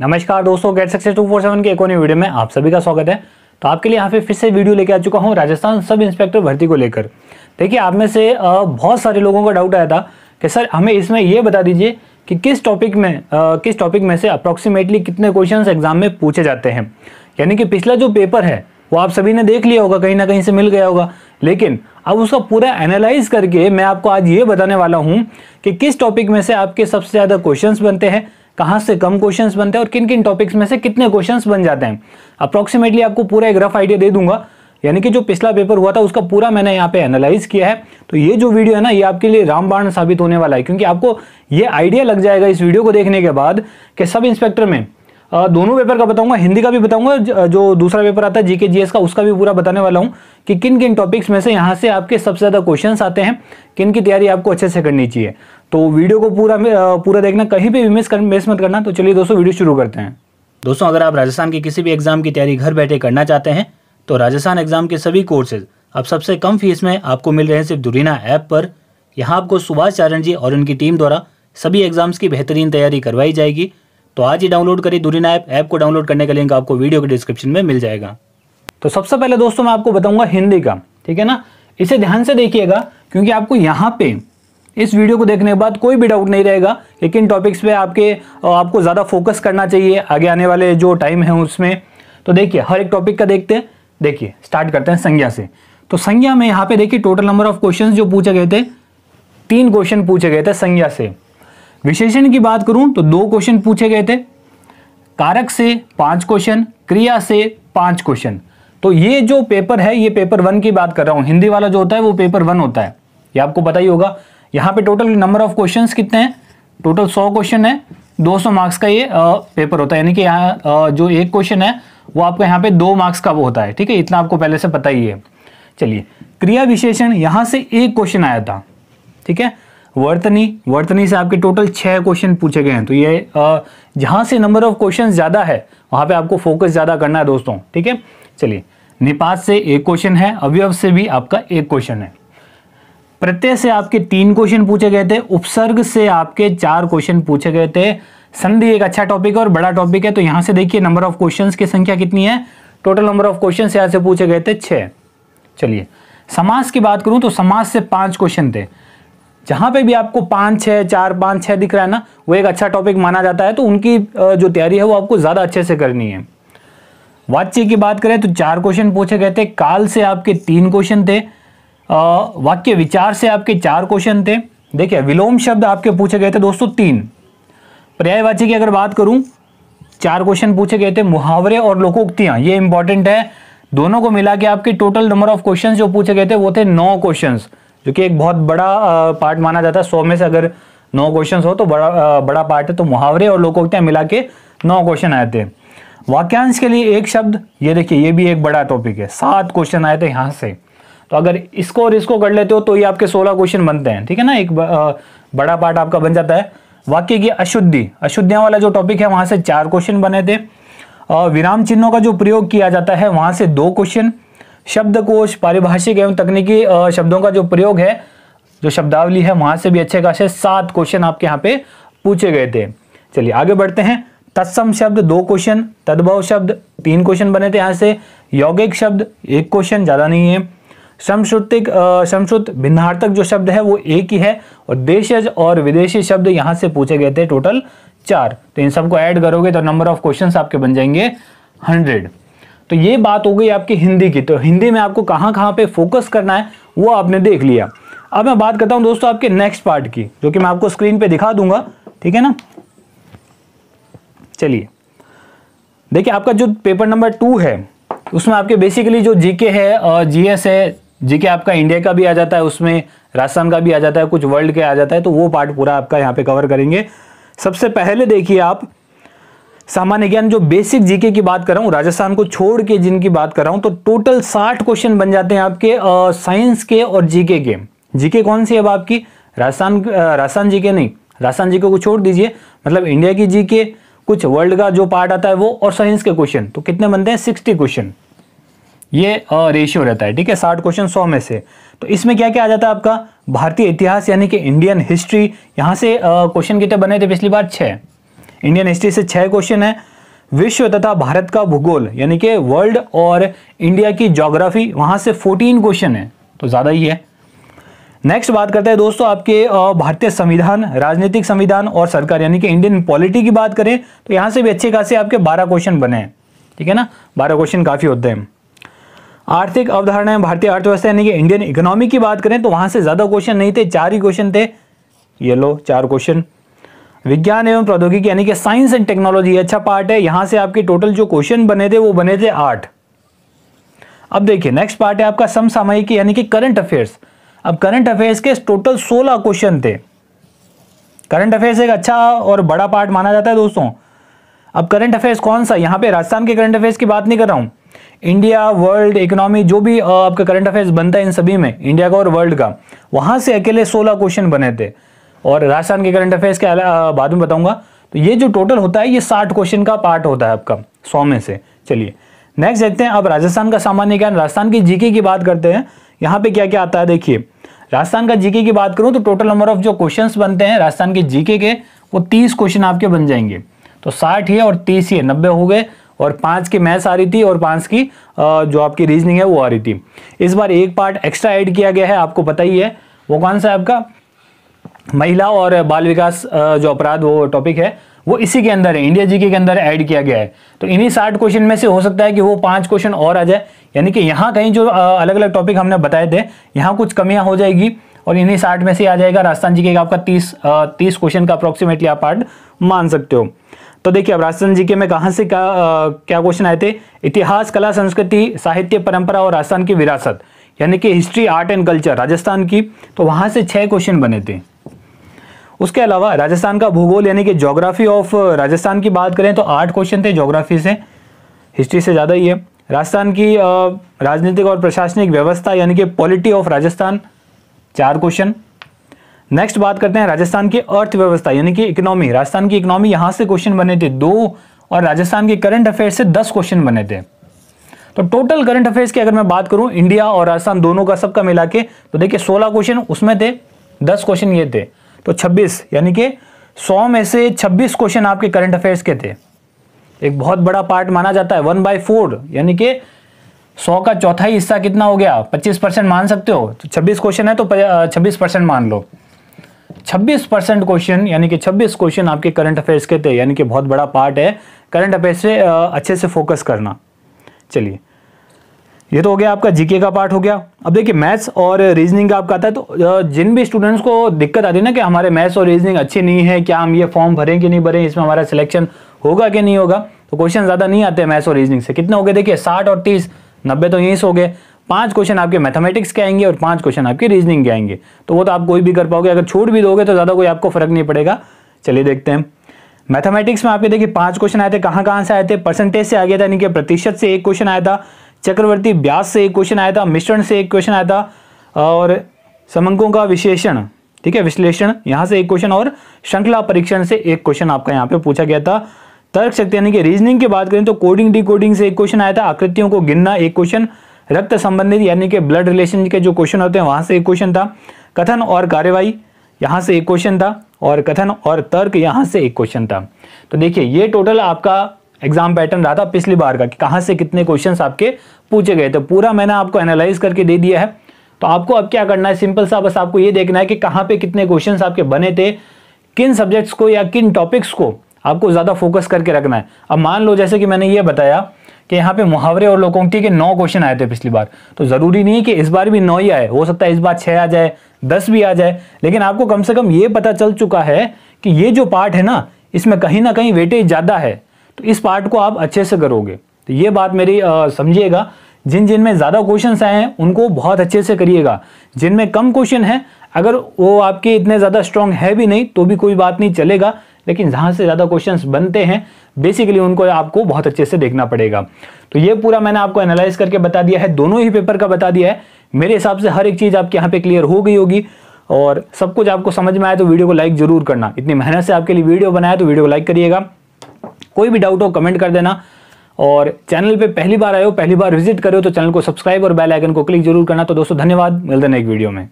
नमस्कार दोस्तों get success two four seven के एक और वीडियो में आप सभी का स्वागत है तो आपके लिए यहाँ पे फिर से वीडियो लेके आ चुका हूँ राजस्थान सब इंस्पेक्टर भर्ती को लेकर देखिए आप में से बहुत सारे लोगों का डाउट आया था कि सर हमें इसमें यह बता दीजिए कि किस टॉपिक में आ, किस टॉपिक में से अप्रॉक्सीमेटली कितने क्वेश्चन एग्जाम में पूछे जाते हैं यानी कि पिछला जो पेपर है वो आप सभी ने देख लिया होगा कहीं ना कहीं से मिल गया होगा लेकिन अब उसका पूरा एनालाइज करके मैं आपको आज ये बताने वाला हूँ कि किस टॉपिक में से आपके सबसे ज़्यादा क्वेश्चंस बनते हैं कहाँ से कम क्वेश्चंस बनते हैं और किन किन टॉपिक्स में से कितने क्वेश्चंस बन जाते हैं अप्रॉक्सीमेटली आपको पूरा एक रफ आइडिया दे दूंगा यानी कि जो पिछला पेपर हुआ था उसका पूरा मैंने यहाँ पे एनालाइज किया है तो ये जो वीडियो है ना ये आपके लिए रामबाण साबित होने वाला है क्योंकि आपको ये आइडिया लग जाएगा इस वीडियो को देखने के बाद कि सब इंस्पेक्टर में दोनों पेपर का बताऊंगा हिंदी का भी बताऊंगा जो दूसरा पेपर आता है जीके जीएस का उसका भी पूरा बताने वाला हूं कि किन किन टॉपिक्स में से यहाँ से आपके सबसे ज़्यादा क्वेश्चंस आते हैं किन की तैयारी आपको अच्छे से करनी चाहिए तो वीडियो को पूरा पूरा देखना कहीं पर भी मिस कर मिस मत करना तो चलिए दोस्तों वीडियो शुरू करते हैं दोस्तों अगर आप राजस्थान के किसी भी एग्ज़ाम की तैयारी घर बैठे करना चाहते हैं तो राजस्थान एग्ज़ाम के सभी कोर्सेज अब सबसे कम फीस में आपको मिल रहे हैं सिर्फ दुरीना ऐप पर यहाँ आपको सुभाष चारण जी और उनकी टीम द्वारा सभी एग्ज़ाम्स की बेहतरीन तैयारी करवाई जाएगी तो आज ही डाउनलोड करिए दूरीना ऐप ऐप को डाउनलोड करने का लिंक आपको वीडियो के डिस्क्रिप्शन में मिल जाएगा तो सबसे पहले दोस्तों मैं आपको बताऊंगा हिंदी का ठीक है ना इसे ध्यान से देखिएगा क्योंकि आपको यहाँ पे इस वीडियो को देखने के बाद कोई भी डाउट नहीं रहेगा कि किन टॉपिक्स पे आपके आपको ज़्यादा फोकस करना चाहिए आगे आने वाले जो टाइम है उसमें तो देखिए हर एक टॉपिक का देखते हैं देखिए स्टार्ट करते हैं संज्ञा से तो संज्ञा में यहाँ पे देखिए टोटल नंबर ऑफ क्वेश्चन जो पूछे गए थे तीन क्वेश्चन पूछे गए थे संज्ञा से विशेषण की बात करूं तो दो क्वेश्चन पूछे गए थे कारक से पांच क्वेश्चन क्रिया से पांच क्वेश्चन तो ये जो पेपर है ये पेपर वन की बात कर रहा हूं हिंदी वाला जो होता है वो पेपर वन होता है ये आपको पता ही होगा यहाँ पे टोटल नंबर ऑफ क्वेश्चंस कितने हैं टोटल सौ क्वेश्चन है 200 मार्क्स का ये आ, पेपर होता है यानी कि यहाँ जो एक क्वेश्चन है वो आपका यहाँ पे दो मार्क्स का वो होता है ठीक है इतना आपको पहले से पता ही है चलिए क्रिया विशेषण यहां से एक क्वेश्चन आया था ठीक है वर्तनी वर्तनी से आपके टोटल छः क्वेश्चन पूछे गए हैं तो ये जहाँ से नंबर ऑफ क्वेश्चन ज़्यादा है वहाँ पे आपको फोकस ज़्यादा करना है दोस्तों ठीक है चलिए निपात से एक क्वेश्चन है अवयव से भी आपका एक क्वेश्चन है प्रत्यय से आपके तीन क्वेश्चन पूछे गए थे उपसर्ग से आपके चार क्वेश्चन पूछे गए थे संधि एक अच्छा टॉपिक है और बड़ा टॉपिक है तो यहाँ से देखिए नंबर ऑफ क्वेश्चन की संख्या कितनी है टोटल नंबर ऑफ क्वेश्चन यहाँ से पूछे गए थे छः चलिए समास की बात करूँ तो समास से पाँच क्वेश्चन थे जहां पे भी आपको पांच छह चार पांच छह दिख रहा है ना वो एक अच्छा टॉपिक माना जाता है तो उनकी जो तैयारी है वो आपको ज़्यादा अच्छे से करनी है वाच्य की बात करें तो चार क्वेश्चन पूछे गए थे काल से आपके तीन क्वेश्चन थे वाक्य विचार से आपके चार क्वेश्चन थे देखिए विलोम शब्द आपके पूछे गए थे दोस्तों तीन पर्यायवाची की अगर बात करूं चार क्वेश्चन पूछे गए थे मुहावरे और लोकोक्तियां ये इंपॉर्टेंट है दोनों को मिला के आपके टोटल नंबर ऑफ क्वेश्चंस जो पूछे गए थे वो थे नौ क्वेश्चंस जो कि एक बहुत बड़ा पार्ट माना जाता है सौ में से अगर नौ क्वेश्चन हो तो बड़ा बड़ा पार्ट है तो मुहावरे और लोकोक्तियां मिला के नौ क्वेश्चन आए थे वाक्यांश के लिए एक शब्द ये देखिए ये भी एक बड़ा टॉपिक है सात क्वेश्चन आए थे यहाँ से तो अगर इसको और इसको कर लेते हो तो ये आपके सोलह क्वेश्चन बनते हैं ठीक है ना एक बड़ा पार्ट आपका बन जाता है वाक्य की अशुद्धि अशुद्धियां वाला जो टॉपिक है वहां से चार क्वेश्चन बने थे विराम चिन्हों का जो प्रयोग किया जाता है वहां से दो क्वेश्चन शब्दकोश पारिभाषिक एवं तकनीकी शब्दों का जो प्रयोग है जो शब्दावली है वहां से भी अच्छे खासे सात क्वेश्चन आपके यहाँ पे पूछे गए थे चलिए आगे बढ़ते हैं तत्सम शब्द दो क्वेश्चन तद्भव शब्द तीन क्वेश्चन बने थे यहाँ से यौगिक शब्द एक क्वेश्चन ज़्यादा नहीं है समश्रुतिक समश्रुत भिन्नार्थक जो शब्द है वो एक ही है और देशज और विदेशी शब्द यहाँ से पूछे गए थे टोटल चार तो इन सबको ऐड करोगे तो नंबर ऑफ क्वेश्चन आपके बन जाएंगे हंड्रेड तो ये बात हो गई आपकी हिंदी की तो हिंदी में आपको कहाँ कहाँ पे फोकस करना है वो आपने देख लिया अब मैं बात करता हूँ दोस्तों आपके नेक्स्ट पार्ट की जो कि मैं आपको स्क्रीन पे दिखा दूंगा ठीक है ना चलिए देखिए आपका जो पेपर नंबर टू है उसमें आपके बेसिकली जो जीके है जीएस है जीके आपका इंडिया का भी आ जाता है उसमें राजस्थान का भी आ जाता है कुछ वर्ल्ड के आ जाता है तो वो पार्ट पूरा आपका यहाँ पे कवर करेंगे सबसे पहले देखिए आप सामान्य ज्ञान जो बेसिक जीके की बात कर रहा हूँ राजस्थान को छोड़ के जिनकी बात कर रहा हूं तो टोटल साठ क्वेश्चन बन जाते हैं आपके साइंस के और जीके के जीके कौन सी अब आपकी राजस्थान राजस्थान जीके नहीं राजस्थान जीके को छोड़ दीजिए मतलब इंडिया की जीके कुछ वर्ल्ड का जो पार्ट आता है वो और साइंस के क्वेश्चन तो कितने बनते हैं सिक्सटी क्वेश्चन ये रेशियो रहता है ठीक है साठ क्वेश्चन सौ में से तो इसमें क्या क्या आ जाता है आपका भारतीय इतिहास यानी कि इंडियन हिस्ट्री यहाँ से क्वेश्चन कितने बने थे पिछली बार छह इंडियन हिस्ट्री से छह क्वेश्चन है विश्व तथा भारत का भूगोल यानी कि वर्ल्ड और इंडिया की ज्योग्राफी वहां से फोर्टीन क्वेश्चन है तो ज़्यादा ही है नेक्स्ट बात करते हैं दोस्तों आपके भारतीय संविधान राजनीतिक संविधान और सरकार यानी कि इंडियन पॉलिटी की बात करें तो यहां से भी अच्छे खासे आपके बारह क्वेश्चन बने हैं ठीक है ना बारह क्वेश्चन काफ़ी होते हैं आर्थिक अवधारणाएं भारतीय अर्थव्यवस्था यानी कि इंडियन इकोनॉमी की बात करें तो वहां से ज़्यादा क्वेश्चन नहीं थे चार ही क्वेश्चन थे ये लो चार क्वेश्चन विज्ञान एवं प्रौद्योगिकी यानी कि साइंस एंड टेक्नोलॉजी अच्छा पार्ट है यहां से आपके टोटल जो क्वेश्चन बने थे वो बने थे आठ अब देखिए नेक्स्ट पार्ट है आपका समसामयिक यानी कि करंट अफेयर्स अब करंट अफेयर्स के टोटल सोलह क्वेश्चन थे करंट अफेयर्स एक अच्छा और बड़ा पार्ट माना जाता है दोस्तों अब करंट अफेयर्स कौन सा यहाँ पे राजस्थान के करंट अफेयर्स की बात नहीं कर रहा हूं इंडिया वर्ल्ड इकोनॉमी जो भी आपका करंट अफेयर्स बनता है इन सभी में इंडिया का और वर्ल्ड का वहां से अकेले सोलह क्वेश्चन बने थे और राजस्थान के करंट अफेयर्स के बाद में बताऊंगा तो ये जो टोटल होता है ये साठ क्वेश्चन का पार्ट होता है आपका सौ में से चलिए नेक्स्ट देखते हैं अब राजस्थान का सामान्य ज्ञान राजस्थान की जीके की बात करते हैं यहाँ पे क्या क्या आता है देखिए राजस्थान का जीके की बात करूँ तो टोटल नंबर ऑफ जो क्वेश्चन बनते हैं राजस्थान के जीके के वो तीस क्वेश्चन आपके बन जाएंगे तो साठ ही और तीस ही नब्बे हो गए और पांच की मैथ्स आ रही थी और पांच की जो आपकी रीजनिंग है वो आ रही थी इस बार एक पार्ट एक्स्ट्रा ऐड किया गया है आपको पता ही है वो कौन सा है आपका महिला और बाल विकास जो अपराध वो टॉपिक है वो इसी के अंदर है इंडिया जीके के अंदर ऐड किया गया है तो इन्हीं साठ क्वेश्चन में से हो सकता है कि वो पांच क्वेश्चन और आ जाए यानी कि यहाँ कहीं जो अलग अलग टॉपिक हमने बताए थे यहाँ कुछ कमियाँ हो जाएगी और इन्हीं साठ में से आ जाएगा राजस्थान जीके का आपका तीस तीस क्वेश्चन का अप्रोक्सीमेटली आप पार्ट मान सकते हो तो देखिए अब राजस्थान जीके में कहाँ से का, आ, क्या क्वेश्चन आए थे इतिहास कला संस्कृति साहित्य परंपरा और राजस्थान की विरासत यानी कि history art and culture Rajasthan की तो वहाँ से छः क्वेश्चन बने थे उसके अलावा राजस्थान का भूगोल यानी कि ज्योग्राफी ऑफ राजस्थान की बात करें तो आठ क्वेश्चन थे ज्योग्राफी से हिस्ट्री से ज़्यादा ही है राजस्थान की राजनीतिक और प्रशासनिक व्यवस्था यानी कि पॉलिटी ऑफ राजस्थान चार क्वेश्चन नेक्स्ट बात करते हैं राजस्थान की अर्थव्यवस्था यानी कि इकोनॉमी राजस्थान की इकोनॉमी यहाँ से क्वेश्चन बने थे दो और राजस्थान के करंट अफेयर्स से दस क्वेश्चन बने थे तो टोटल करंट अफेयर्स की अगर मैं बात करूं इंडिया और राजस्थान दोनों का सबका मिला के तो देखिए सोलह क्वेश्चन उसमें थे दस क्वेश्चन ये थे तो 26 यानी कि 100 में से 26 क्वेश्चन आपके करंट अफेयर्स के थे एक बहुत बड़ा पार्ट माना जाता है वन बाई फोर यानी कि 100 का चौथा ही हिस्सा कितना हो गया 25 परसेंट मान सकते हो तो 26 क्वेश्चन है तो 26 परसेंट मान लो 26 परसेंट क्वेश्चन यानी कि 26 क्वेश्चन आपके करंट अफेयर्स के थे यानी कि बहुत बड़ा पार्ट है करंट अफेयर्स से अच्छे से फोकस करना चलिए ये तो हो गया आपका जीके का पार्ट हो गया अब देखिए मैथ्स और रीजनिंग का आपका आता है तो जिन भी स्टूडेंट्स को दिक्कत आती है ना कि हमारे मैथ्स और रीजनिंग अच्छी नहीं है क्या हम ये फॉर्म भरें कि नहीं भरें इसमें हमारा सिलेक्शन होगा कि नहीं होगा तो क्वेश्चन ज़्यादा नहीं आते मैथ्स और रीजनिंग से कितने हो गए देखिए साठ और तीस नब्बे तो यहीं से हो गए पांच क्वेश्चन आपके मैथमेटिक्स के आएंगे और पांच क्वेश्चन आपके रीजनिंग के आएंगे तो वो तो आप कोई भी कर पाओगे अगर छूट भी दोगे तो ज़्यादा कोई आपको फर्क नहीं पड़ेगा चलिए देखते हैं मैथमेटिक्स में आपके देखिए पांच क्वेश्चन आए थे कहां कहां से आए थे परसेंटेज से आ गया था यानी कि प्रतिशत से एक क्वेश्चन आया था चक्रवर्ती ब्यास से एक क्वेश्चन आया था मिश्रण से एक क्वेश्चन आया था और समंकों का विशेषण ठीक है विश्लेषण यहां से एक क्वेश्चन और श्रृंखला परीक्षण से एक क्वेश्चन आपका यहाँ पे पूछा गया था तर्क शक्ति यानी कि रीजनिंग की बात करें तो कोडिंग डिकोडिंग से एक क्वेश्चन आया था आकृतियों को गिनना एक क्वेश्चन रक्त संबंधित यानी कि ब्लड रिलेशन के जो क्वेश्चन होते हैं वहां से एक क्वेश्चन था कथन और कार्यवाही यहां से एक क्वेश्चन था और कथन और तर्क यहाँ से एक क्वेश्चन था तो देखिए ये टोटल आपका एग्जाम पैटर्न रहा था पिछली बार का कि कहां से कितने क्वेश्चन आपके पूछे गए तो पूरा मैंने आपको एनालाइज करके दे दिया है तो आपको अब क्या करना है सिंपल सा बस आपको ये देखना है कि कहाँ पे कितने क्वेश्चन आपके बने थे किन सब्जेक्ट्स को या किन टॉपिक्स को आपको ज़्यादा फोकस करके रखना है अब मान लो जैसे कि मैंने ये बताया कि यहाँ पे मुहावरे और लोकोक्ति के नौ क्वेश्चन आए थे पिछली बार तो ज़रूरी नहीं है कि इस बार भी नौ ही आए हो सकता है इस बार छह आ जाए दस भी आ जाए लेकिन आपको कम से कम ये पता चल चुका है कि ये जो पार्ट है ना इसमें कहीं ना कहीं वेटेज ज़्यादा है तो इस पार्ट को आप अच्छे से करोगे तो ये बात मेरी समझिएगा जिन जिन में ज़्यादा क्वेश्चन आए हैं उनको बहुत अच्छे से करिएगा जिनमें कम क्वेश्चन है अगर वो आपके इतने ज़्यादा स्ट्रांग है भी नहीं तो भी कोई बात नहीं चलेगा लेकिन जहाँ से ज़्यादा क्वेश्चंस बनते हैं बेसिकली उनको आपको बहुत अच्छे से देखना पड़ेगा तो ये पूरा मैंने आपको एनालाइज करके बता दिया है दोनों ही पेपर का बता दिया है मेरे हिसाब से हर एक चीज़ आपके यहाँ पे क्लियर हो गई होगी और सब कुछ आपको समझ में आए तो वीडियो को लाइक ज़रूर करना इतनी मेहनत से आपके लिए वीडियो बनाया तो वीडियो को लाइक करिएगा कोई भी डाउट हो कमेंट कर देना और चैनल पे पहली बार आए हो पहली बार विजिट करो तो चैनल को सब्सक्राइब और बेल आइकन को क्लिक जरूर करना तो दोस्तों धन्यवाद मिलते हैं एक वीडियो में